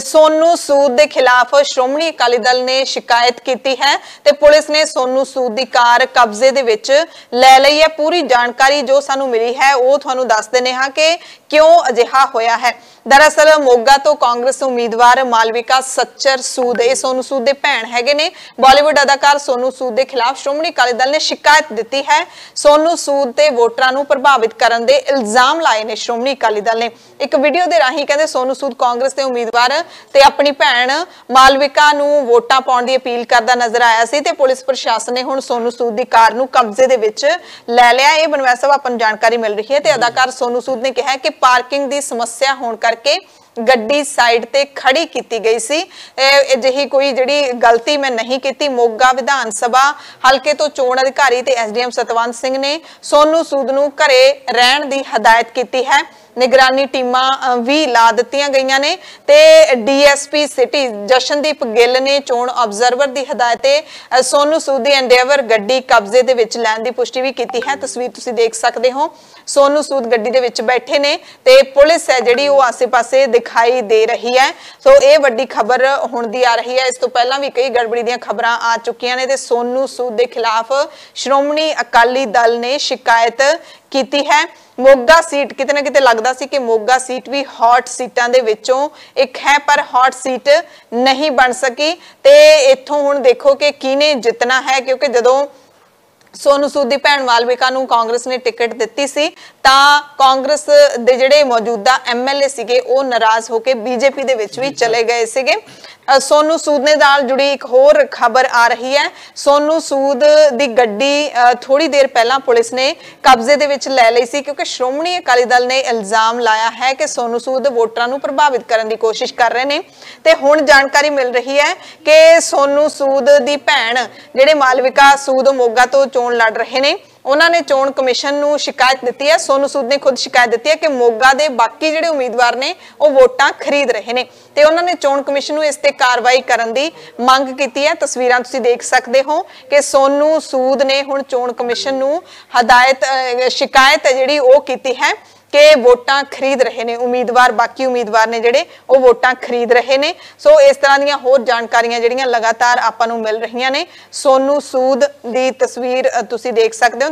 ਸੋਨੂ ਸੂਦ ਦੇ ਖਿਲਾਫ ਸ਼੍ਰੋਮਣੀ ਅਕਾਲੀ ਦਲ ਨੇ ਸ਼ਿਕਾਇਤ ਕੀਤੀ ਹੈ ਤੇ ਪੁਲਿਸ ਨੇ ਸੋਨੂ ਸੂਦ ਦੀ ਕਾਰ ਕਬਜ਼ੇ ਦੇ ਵਿੱਚ ਲੈ ਲਈ ਹੈ ਪੂਰੀ ਜਾਣਕਾਰੀ ਜੋ ਸਾਨੂੰ ਮਿਲੀ ਹੈ ਉਹ ਤੁਹਾਨੂੰ ਦੱਸ ਦਿੰਨੇ ਹਾਂ ਕਿ ਕਿਉਂ ਅਜਿਹਾ ਹੋਇਆ ਹੈ ਦਰਅਸਲ ਮੋਗਾ ਤੋਂ ਕਾਂਗਰਸ ਉਮੀਦਵਾਰ ਮਾਲਵਿਕਾ ਸੱਚਰ ਸੂਦ ਇਹ ਸੋਨੂ ਸੂਦ ਦੇ ਭੈਣ ਹੈਗੇ ਨੇ ਬਾਲੀਵੁੱਡ ਅਦਾਕਾਰ ਸੋਨੂ ਸੂਦ ਦੇ ਖਿਲਾਫ ਸ਼੍ਰੋਮਣੀ ਅਕਾਲੀ ਦਲ ਨੇ ਸ਼ਿਕਾਇਤ ਦਿੱਤੀ ਹੈ ਸੋਨੂ ਸੂਦ ਤੇ ਵੋਟਰਾਂ ਨੂੰ ਪ੍ਰਭਾਵਿਤ ਕਰਨ ਦੇ ਇਲਜ਼ਾਮ ਲਾਏ ਨੇ ਸ਼੍ਰੋਮਣੀ ਅਕਾਲੀ ਦਲ ਨੇ ਇੱਕ ਵੀਡੀਓ ਦੇ ਰਾਹੀਂ ਕਹਿੰਦੇ ਸੋਨੂ ਸੂਦ ਕਾਂਗਰਸ ਦੇ ਉਮੀਦਵਾਰ ਤੇ ਆਪਣੀ ਭੈਣ ਮਾਲਵਿਕਾ ਨੂੰ ਵੋਟਾਂ ਪਾਉਣ ਦੀ ਅਪੀਲ ਕਰਦਾ ਨਜ਼ਰ ਆਇਆ ਸੀ ਤੇ ਪੁਲਿਸ ਪ੍ਰਸ਼ਾਸਨ ਨੇ ਹੁਣ ਸੋਨੂ ਸੂਦ ਦੀ ਕਾਰ ਨੂੰ ਕਬਜ਼ੇ ਦੇ ਵਿੱਚ ਲੈ ਲਿਆ ਇਹ ਬਨਵੈਸ ਸਾਹਿਬ ਆਪਾਂ ਨੂੰ ਜਾਣਕਾਰੀ ਮਿਲ ਰਹੀ ਹੈ ਤੇ ਅਦਾਕਾਰ ਸੋਨੂ ਸੂਦ ਨੇ ਕਿਹਾ ਕਿ ਪਾਰਕਿੰਗ ਦੀ ਸਮੱਸਿਆ ਹੋਣ ਕਰਕੇ ਗੱਡੀ ਸਾਈਡ ਤੇ ਖੜੀ ਕੀਤੀ ਗਈ ਸੀ ਇਹ ਅਜਿਹੀ ਕੋਈ ਜਿਹੜੀ ਗਲਤੀ ਮੈਂ ਨਹੀਂ ਕੀਤੀ ਮੋਗਾ ਵਿਧਾਨ ਸਭਾ ਹਲਕੇ ਤੋਂ ਚੋਣ ਅਧਿਕਾਰੀ ਤੇ ਐਸਡੀਐਮ ਸਤਵੰਤ ਸਿੰਘ ਨੇ ਸੋਨੂ ਸੂਦ ਨੂੰ ਘਰੇ ਰਹਿਣ ਦੀ ਹਦਾਇਤ ਕੀਤੀ ਹੈ ਨਿਗਰਾਨੀ ਟੀਮਾਂ ਵੀ ਲਾ ਦਿੱਤੀਆਂ ਗਈਆਂ ਨੇ ਤੇ ਡੀਐਸਪੀ ਸਿਟੀ ਜਸ਼ਨਦੀਪ ਗਿੱਲ ਨੇ ਚੋਣ ਆਬਜ਼ਰਵਰ ਦੀ ਹਦਾਇਤ ਤੇ ਸੋਨੂ ਸੂਦੀ ਦੀ ਐਂਡੇਵਰ ਗੱਡੀ ਕਬਜ਼ੇ ਦੇ ਵਿੱਚ ਲੈਣ ਦੀ ਪੁਸ਼ਟੀ ਵੀ ਕੀਤੀ ਹੈ ਤਸਵੀਰ ਤੁਸੀਂ ਦੇਖ ਸਕਦੇ ਹੋ ਸੋਨੂ ਸੂਦ ਗੱਡੀ ਦੇ ਵਿੱਚ ਬੈਠੇ ਨੇ ਤੇ ਪੁਲਿਸ ਹੈ ਜਿਹੜੀ ਉਹ ਆਸੇ-ਪਾਸੇ ਦਿਖਾਈ ਦੇ ਰਹੀ ਹੈ ਸੋ ਇਹ ਵੱਡੀ ਖਬਰ ਹੁਣ ਦੀ ਆ ਰਹੀ ਹੈ ਇਸ ਤੋਂ ਪਹਿਲਾਂ ਵੀ ਕਈ ਗੜਬੜੀ ਦੀਆਂ ਖਬਰਾਂ ਆ ਚੁੱਕੀਆਂ ਨੇ ਤੇ ਸੋਨੂ ਸੂਦ ਦੇ ਖਿਲਾਫ ਸ਼੍ਰੋਮਣੀ ਅਕਾਲੀ ਦਲ ਨੇ ਸ਼ਿਕਾਇਤ ਕੀਤੀ ਹੈ ਮੋਗਾ ਸੀਟ ਕਿਤੇ ਨਾ ਕਿਤੇ ਲੱਗ ਲੱਗਦਾ ਸੀ ਕਿ ਮੋਗਾ ਸੀਟ ਵੀ ਹੌਟ ਸੀਟਾਂ ਦੇ ਵਿੱਚੋਂ ਇੱਕ ਹੈ ਪਰ ਹੌਟ ਸੀਟ ਨਹੀਂ ਬਣ ਸਕੀ ਤੇ ਇੱਥੋਂ ਹੁਣ ਦੇਖੋ ਕਿ ਕਿਹਨੇ ਜਿੱਤਣਾ ਹੈ ਕਿਉਂਕਿ ਜਦੋਂ ਸੋਨੂ ਸੂਦ ਦੀ ਭੈਣ ਮਾਲਵਿਕਾ ਨੂੰ ਕਾਂਗਰਸ ਨੇ ਟਿਕਟ ਦਿੱਤੀ ਸੀ ਤਾਂ ਕਾਂਗਰਸ ਦੇ ਜਿਹੜੇ ਮੌਜੂਦਾ ਐਮਐਲਏ ਸੀਗੇ ਉਹ ਨਾਰਾਜ਼ ਹੋ ਕੇ ਬੀਜੇਪੀ ਦੇ ਵਿੱਚ ਵੀ ਚਲੇ ਗਏ ਸੀਗੇ ਸੋਨੂ ਸੂਦ ਨੇ ਨਾਲ ਜੁੜੀ ਇੱਕ ਹੋਰ ਖਬਰ ਆ ਰਹੀ ਹੈ ਸੋਨੂ ਸੂਦ ਦੀ ਗੱਡੀ ਥੋੜੀ ਦੇਰ ਪਹਿਲਾਂ ਪੁਲਿਸ ਨੇ ਕਬਜ਼ੇ ਦੇ ਵਿੱਚ ਲੈ ਲਈ ਸੀ ਕਿਉਂਕਿ ਸ਼੍ਰੋਮਣੀ ਅਕਾਲੀ ਦਲ ਨੇ ਇਲਜ਼ਾਮ ਲਾਇਆ ਹੈ ਕਿ ਸੋਨੂ ਸੂਦ ਵੋਟਰਾਂ ਨੂੰ ਪ੍ਰਭਾਵਿਤ ਕਰਨ ਦੀ ਕੋਸ਼ਿਸ਼ ਕਰ ਰਹੇ ਨੇ ਤੇ ਹੁਣ ਜਾਣਕਾਰੀ ਮਿਲ ਰਹੀ ਹੈ ਕਿ ਸੋਨੂ ਸੂਦ ਦੀ ਭੈਣ ਜਿਹੜੇ ਮਾਲਵਿਕਾ ਸੂਦ ਮੋਗਾ ਤੋਂ ਚੋਣ ਲੜ ਰਹੇ ਨੇ ਉਹਨਾਂ ਨੇ ਚੋਣ ਕਮਿਸ਼ਨ ਨੂੰ ਸ਼ਿਕਾਇਤ ਦਿੱਤੀ ਹੈ ਸੋਨੂ ਸੂਦ ਨੇ ਖੁਦ ਸ਼ਿਕਾਇਤ ਦਿੱਤੀ ਹੈ ਕਿ ਮੋਗਾ ਦੇ ਬਾਕੀ ਜਿਹੜੇ ਉਮੀਦਵਾਰ ਨੇ ਉਹ ਵੋਟਾਂ ਖਰੀਦ ਰਹੇ ਨੇ ਤੇ ਉਹਨਾਂ ਨੇ ਚੋਣ ਕਮਿਸ਼ਨ ਨੂੰ ਇਸ ਤੇ ਕਾਰਵਾਈ ਕਰਨ ਦੀ ਮੰਗ ਕੀਤੀ ਹੈ ਤਸਵੀਰਾਂ ਤੁਸੀਂ ਦੇਖ ਸਕਦੇ ਹੋ ਕਿ ਸੋਨੂ ਸੂਦ ਨੇ ਹੁਣ ਚੋਣ ਕਮਿਸ਼ਨ ਨੂੰ ਹਦਾਇਤ ਸ਼ਿਕਾਇਤ ਜਿਹੜੀ ਉਹ ਕੀਤੀ ਹੈ ਕਿ ਵੋਟਾਂ ਖਰੀਦ ਰਹੇ ਨੇ ਉਮੀਦਵਾਰ ਬਾਕੀ ਉਮੀਦਵਾਰ ਨੇ ਜਿਹੜੇ ਉਹ ਵੋਟਾਂ ਖਰੀਦ ਰਹੇ ਨੇ ਸੋ ਇਸ ਤਰ੍ਹਾਂ ਦੀਆਂ ਹੋਰ ਜਾਣਕਾਰੀਆਂ ਜਿਹੜੀਆਂ ਲਗਾਤਾਰ ਆਪਾਂ ਨੂੰ ਮਿਲ ਰਹੀਆਂ ਨੇ ਸੋਨੂ ਸੂਦ ਦੀ ਤਸਵੀਰ ਤੁਸੀਂ ਦੇਖ ਸਕਦੇ ਹੋ